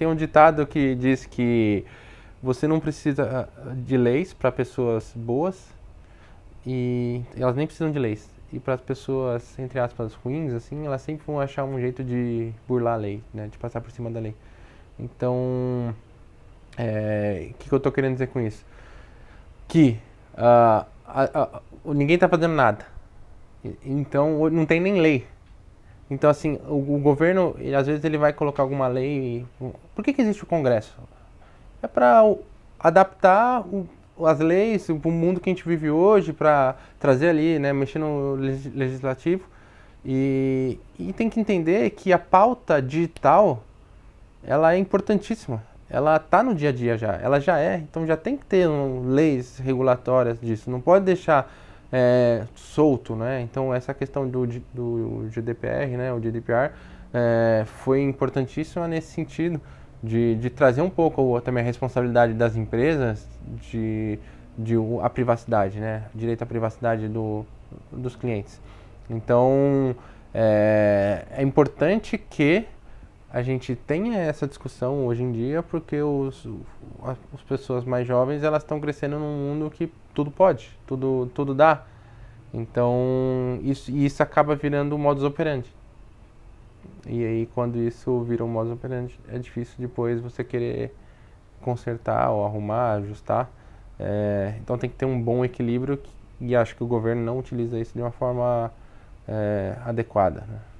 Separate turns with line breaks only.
Tem um ditado que diz que você não precisa ah, de leis para pessoas boas e elas nem precisam de leis. E para as pessoas, entre aspas, ruins, assim, elas sempre vão achar um jeito de burlar a lei, né? De passar por cima da lei. Então, é, o que, que, eu estou querendo dizer com isso? Que uh, a, a, ninguém está fazendo nada. Então, não tem nem lei. Então, assim, o, o governo, ele, às vezes, ele vai colocar alguma lei. E... Por que, que existe o Congresso? É para adaptar o, as leis para o mundo que a gente vive hoje, para trazer ali, né, mexer no legislativo. E, e tem que entender que a pauta digital, ela é importantíssima. Ela está no dia a dia já, ela já é. Então já tem que ter um, leis regulatórias disso. Não pode deixar é, solto, né? Então essa questão do, do GDPR, né, o GDPR, é, foi importantíssima nesse sentido de, de trazer um pouco também a responsabilidade das empresas de, de a privacidade, né, direito à privacidade do, dos clientes. Então é, é importante que a gente tenha essa discussão hoje em dia porque os, as pessoas mais jovens elas estão crescendo num mundo que tudo pode, tudo, tudo dá. Então, isso, isso acaba virando um modus operandi. E aí, quando isso vira um modus operandi, é difícil depois você querer consertar ou arrumar, ajustar. É, então, tem que ter um bom equilíbrio que, e acho que o governo não utiliza isso de uma forma é, adequada. Né?